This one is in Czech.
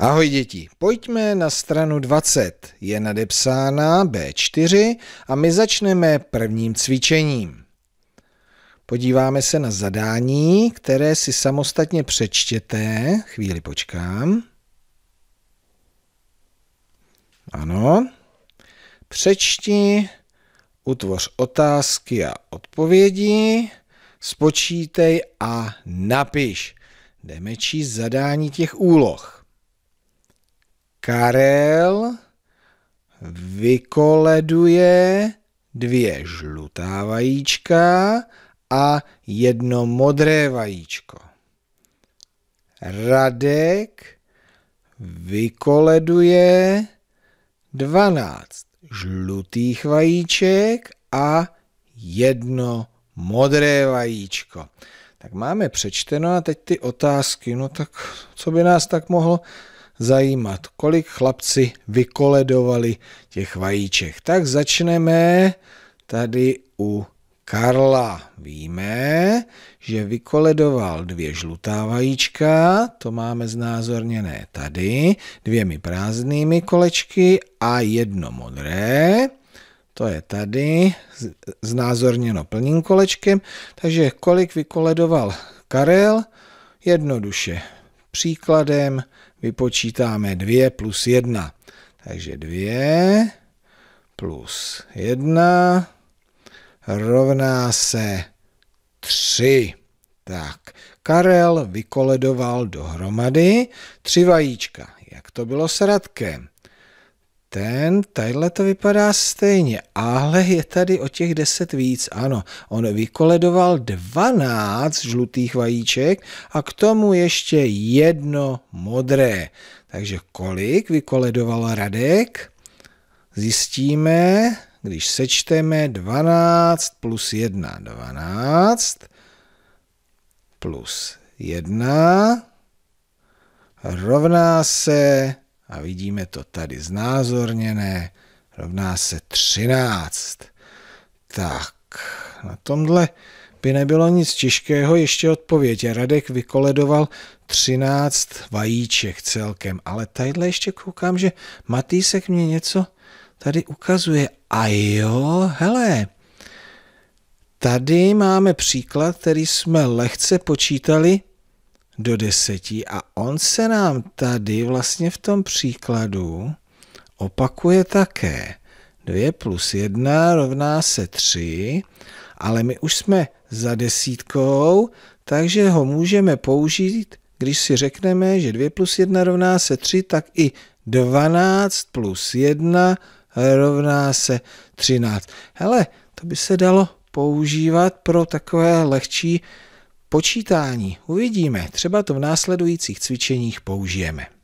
Ahoj děti, pojďme na stranu 20. Je nadepsána B4 a my začneme prvním cvičením. Podíváme se na zadání, které si samostatně přečtěte. Chvíli počkám. Ano. Přečti, utvoř otázky a odpovědi, spočítej a napiš. Jdeme číst zadání těch úloh. Karel vykoleduje dvě žlutá vajíčka a jedno modré vajíčko. Radek vykoleduje 12 žlutých vajíček a jedno modré vajíčko. Tak máme přečteno a teď ty otázky. No tak co by nás tak mohlo zajímat, kolik chlapci vykoledovali těch vajíček. Tak začneme tady u Karla. Víme, že vykoledoval dvě žlutá vajíčka, to máme znázorněné tady, dvěmi prázdnými kolečky a jedno modré. To je tady, znázorněno plným kolečkem. Takže kolik vykoledoval Karel? Jednoduše příkladem vypočítáme 2 plus 1. Takže 2 plus 1 rovná se 3. Tak, Karel vykoledoval dohromady tři vajíčka. Jak to bylo s Radkem? ten, tadyhle to vypadá stejně, ale je tady o těch 10 víc, ano. On vykoledoval 12 žlutých vajíček a k tomu ještě jedno modré. Takže kolik vykoledoval Radek? Zjistíme, když sečteme 12 plus 1, 12 plus 1 rovná se a vidíme to tady znázorněné, rovná se 13. Tak, na tomhle by nebylo nic těžkého, ještě odpověď. Radek vykoledoval 13 vajíček celkem, ale tadyhle ještě koukám, že Matýsek mě něco tady ukazuje. A jo, hele, tady máme příklad, který jsme lehce počítali do deseti a on se nám tady vlastně v tom příkladu opakuje také. 2 plus 1 rovná se 3, ale my už jsme za desítkou, takže ho můžeme použít, když si řekneme, že 2 plus 1 rovná se 3, tak i 12 plus 1 rovná se 13. Hele, to by se dalo používat pro takové lehčí Počítání uvidíme, třeba to v následujících cvičeních použijeme.